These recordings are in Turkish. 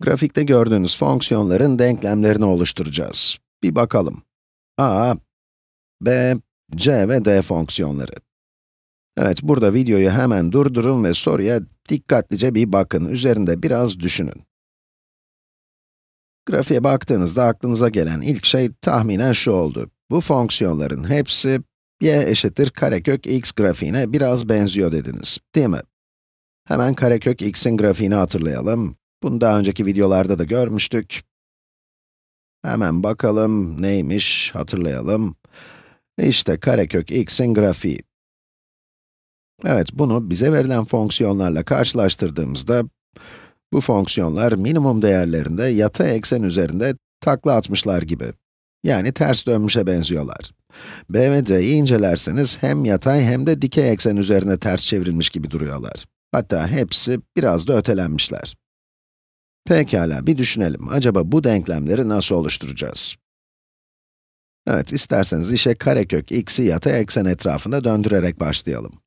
Grafikte gördüğünüz fonksiyonların denklemlerini oluşturacağız. Bir bakalım. a, b, c ve d fonksiyonları. Evet, burada videoyu hemen durdurun ve soruya dikkatlice bir bakın. Üzerinde biraz düşünün. Grafiğe baktığınızda aklınıza gelen ilk şey tahminen şu oldu. Bu fonksiyonların hepsi y eşittir karekök x grafiğine biraz benziyor dediniz, değil mi? Hemen karekök x'in grafiğini hatırlayalım. Bunu daha önceki videolarda da görmüştük. Hemen bakalım neymiş, hatırlayalım. İşte karekök x'in grafiği. Evet, bunu bize verilen fonksiyonlarla karşılaştırdığımızda, bu fonksiyonlar minimum değerlerinde yatay eksen üzerinde takla atmışlar gibi. Yani ters dönmüşe benziyorlar. B ve D'yi incelerseniz hem yatay hem de dikey eksen üzerine ters çevrilmiş gibi duruyorlar. Hatta hepsi biraz da ötelenmişler. Pekala, bir düşünelim. Acaba bu denklemleri nasıl oluşturacağız? Evet, isterseniz işe karekök x'i yata eksen etrafında döndürerek başlayalım.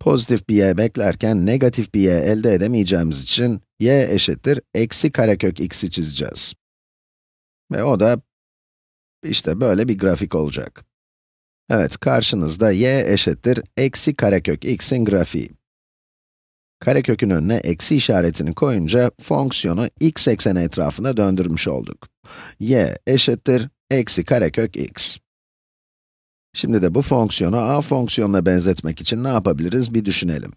Pozitif bir y beklerken negatif bir y elde edemeyeceğimiz için y eşittir eksi karekök x'i çizeceğiz. Ve o da işte böyle bir grafik olacak. Evet, karşınızda y eşittir eksi karekök x'in grafiği. Karekökün önüne eksi işaretini koyunca fonksiyonu x ekseni etrafında döndürmüş olduk. y eşittir eksi karekök x. Şimdi de bu fonksiyonu a fonksiyonuna benzetmek için ne yapabiliriz bir düşünelim.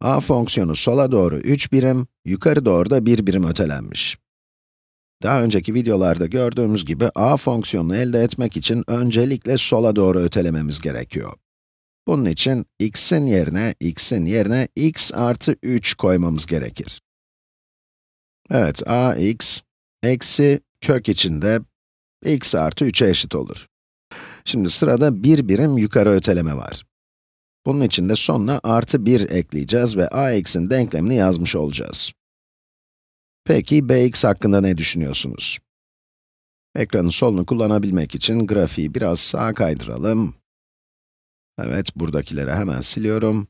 a fonksiyonu sola doğru 3 birim, yukarı doğru da 1 birim ötelenmiş. Daha önceki videolarda gördüğümüz gibi a fonksiyonunu elde etmek için öncelikle sola doğru ötelememiz gerekiyor. Bunun için x'in yerine, x'in yerine x artı 3 koymamız gerekir. Evet, ax eksi kök içinde x artı 3'e eşit olur. Şimdi sırada bir birim yukarı öteleme var. Bunun için de sonuna artı 1 ekleyeceğiz ve ax'in denklemini yazmış olacağız. Peki bx hakkında ne düşünüyorsunuz? Ekranın solunu kullanabilmek için grafiği biraz sağa kaydıralım Evet, buradakileri hemen siliyorum.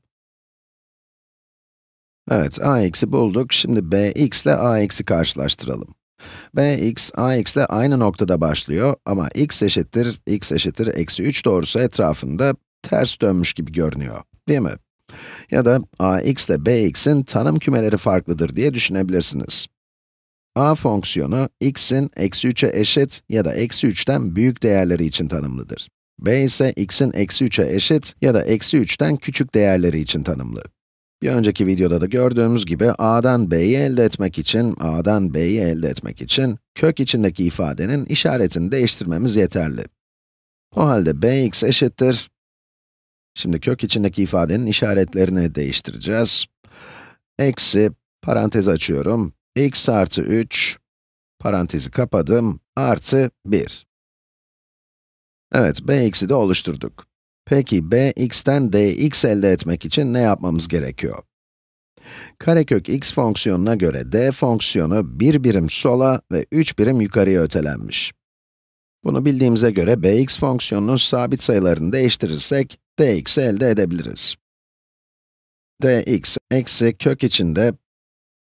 Evet, a-x'i bulduk. Şimdi bx ile a-x'i karşılaştıralım. bx, ax ile aynı noktada başlıyor ama x eşittir, x eşittir eksi 3 doğrusu etrafında ters dönmüş gibi görünüyor, değil mi? Ya da ax ile bx'in tanım kümeleri farklıdır diye düşünebilirsiniz. a fonksiyonu x'in eksi 3'e eşit ya da eksi 3'ten büyük değerleri için tanımlıdır b ise x'in eksi 3'e eşit ya da eksi 3'ten küçük değerleri için tanımlı. Bir önceki videoda da gördüğümüz gibi a'dan b'yi elde etmek için, a'dan b'yi elde etmek için kök içindeki ifadenin işaretini değiştirmemiz yeterli. O halde bx eşittir. Şimdi kök içindeki ifadenin işaretlerini değiştireceğiz. Eksi, parantez açıyorum, x artı 3, parantezi kapadım, artı 1. Evet, b de oluşturduk. Peki bx'ten dx elde etmek için ne yapmamız gerekiyor? Karekök x fonksiyonuna göre d fonksiyonu 1 birim sola ve 3 birim yukarıya ötelenmiş. Bunu bildiğimize göre bx fonksiyonunun sabit sayılarını değiştirirsek dx'i elde edebiliriz. dx eksi kök içinde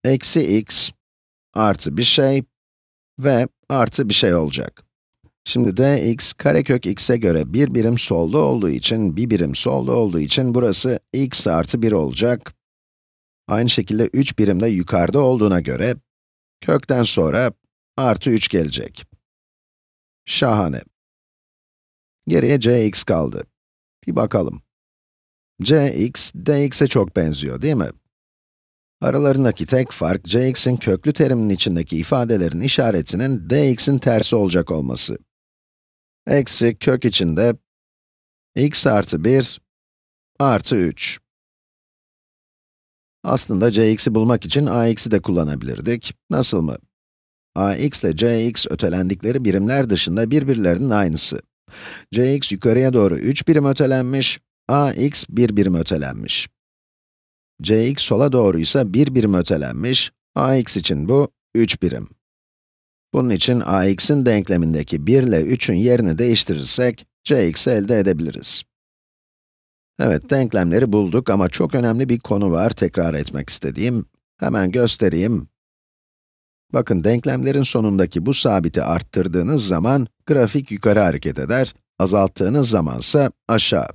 eksi x artı bir şey ve artı bir şey olacak. Şimdi de x karekök x'e göre bir birim solda olduğu için, bir birim solda olduğu için burası x artı 1 olacak. Aynı şekilde 3 birim de yukarıda olduğuna göre, kökten sonra artı 3 gelecek. Şahane. Geriye cx kaldı. Bir bakalım. cx, dx'e çok benziyor değil mi? Aralarındaki tek fark, cx'in köklü teriminin içindeki ifadelerin işaretinin dx'in tersi olacak olması. Eksi kök içinde x artı 1 artı 3. Aslında cx'i bulmak için ax'i de kullanabilirdik. Nasıl mı? ax ile cx ötelendikleri birimler dışında birbirlerinin aynısı. cx yukarıya doğru 3 birim ötelenmiş, ax 1 birim ötelenmiş. cx sola doğru ise 1 birim ötelenmiş, ax için bu 3 birim. Bunun için ax'in denklemindeki 1 ile 3'ün yerini değiştirirsek, cx'i elde edebiliriz. Evet, denklemleri bulduk ama çok önemli bir konu var tekrar etmek istediğim. Hemen göstereyim. Bakın, denklemlerin sonundaki bu sabiti arttırdığınız zaman, grafik yukarı hareket eder, azalttığınız zamansa aşağı.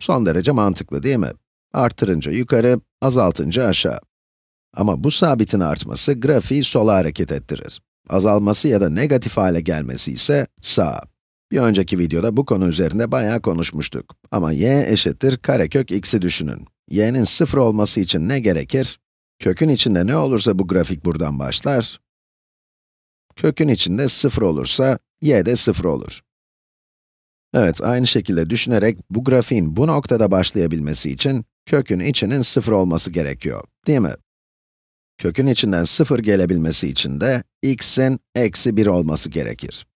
Son derece mantıklı değil mi? Artırınca yukarı, azaltınca aşağı. Ama bu sabitin artması grafiği sola hareket ettirir. Azalması ya da negatif hale gelmesi ise sağ. Bir önceki videoda bu konu üzerinde bayağı konuşmuştuk. Ama y eşittir karekök x'i düşünün. y'nin 0 olması için ne gerekir? Kökün içinde ne olursa bu grafik buradan başlar. Kökün içinde 0 olursa, y de 0 olur. Evet, aynı şekilde düşünerek bu grafiğin bu noktada başlayabilmesi için kökün içinin 0 olması gerekiyor, değil mi? Kökün içinden 0 gelebilmesi için de x'in eksi 1 olması gerekir.